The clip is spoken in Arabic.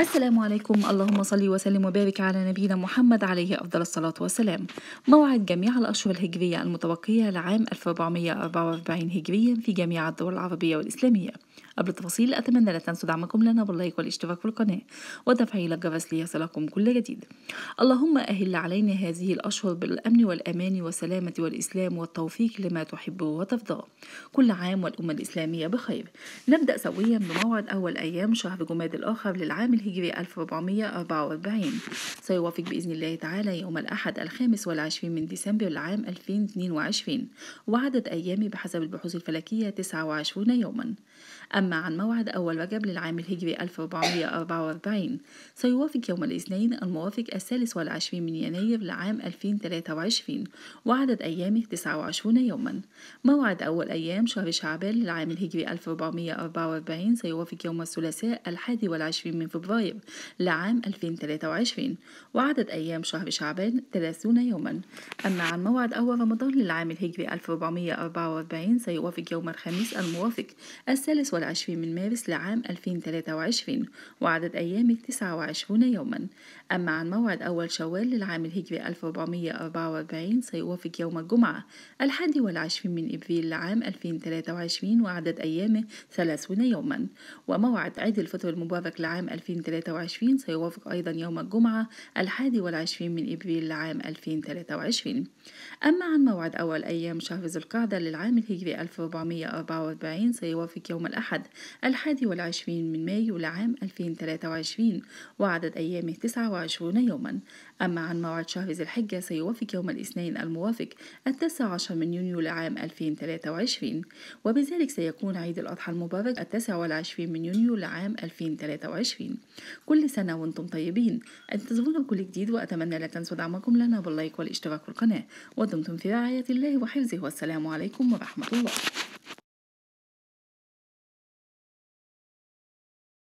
السلام عليكم اللهم صل وسلم وبارك على نبينا محمد عليه أفضل الصلاة والسلام موعد جميع الأشهر الهجرية المتبقية لعام 1444 هجريا في جميع الدول العربية والإسلامية قبل التفاصيل أتمنى لا تنسوا دعمكم لنا باللايك والاشتراك في القناة وتفعيل الجرس ليصلكم كل جديد اللهم أهل علينا هذه الأشهر بالأمن والأمان والسلامة والإسلام والتوفيق لما تحب وترضى كل عام والأمة الإسلامية بخير نبدأ سويا بموعد أول أيام شهر جماد الآخر للعام الهجري 1444 سيوافق بإذن الله تعالى يوم الأحد الخامس والعشرين من ديسمبر العام 2022 وعدد أيامي بحسب البحوث الفلكية 29 يوما أما عن موعد أول رجب للعام الهجري 1444 سيوافق يوم الاثنين الموافق الثالث والعشرين من يناير لعام 2023 وعدد أيامه 29 يوما موعد أول أيام شهر شعبان للعام الهجري 1444 سيوافق يوم الثلاثاء الحادي والعشرين من فبراير لعام 2023 وعدد أيام شهر شعبان 30 يوما أما عن موعد أول رمضان للعام الهجري 1444 سيوافق يوم الخميس الموافق الثالث الثالث والعشرين من مارس لعام 2023 وعدد أيامه 29 يوما أما عن موعد أول شوال للعام الهجري 1444 سيوافق يوم الجمعة الحادي والعشرين من إبريل لعام 2023 وعدد أيامه 30 يوما وموعد عيد الفطر المبارك لعام 2023 سيوافق أيضا يوم الجمعة الحادي والعشرين من إبريل لعام 2023 أما عن موعد أول أيام شهر ذو القعدة للعام الهجري 1444 سيوافق يوم يوم الأحد الحادي والعشرين من مايو لعام 2023 وعدد أيامه 29 يوما أما عن موعد شهر ذي الحجة سيوافق يوم الاثنين الموافق التاسع عشر من يونيو لعام 2023 وبذلك سيكون عيد الأضحى المبارك التاسع والعشرين من يونيو لعام 2023 كل سنة وانتم طيبين انتظرونا كل جديد وأتمنى لا تنسوا دعمكم لنا باللايك والاشتراك في القناة ودمتم في رعاية الله وحفظه والسلام عليكم ورحمة الله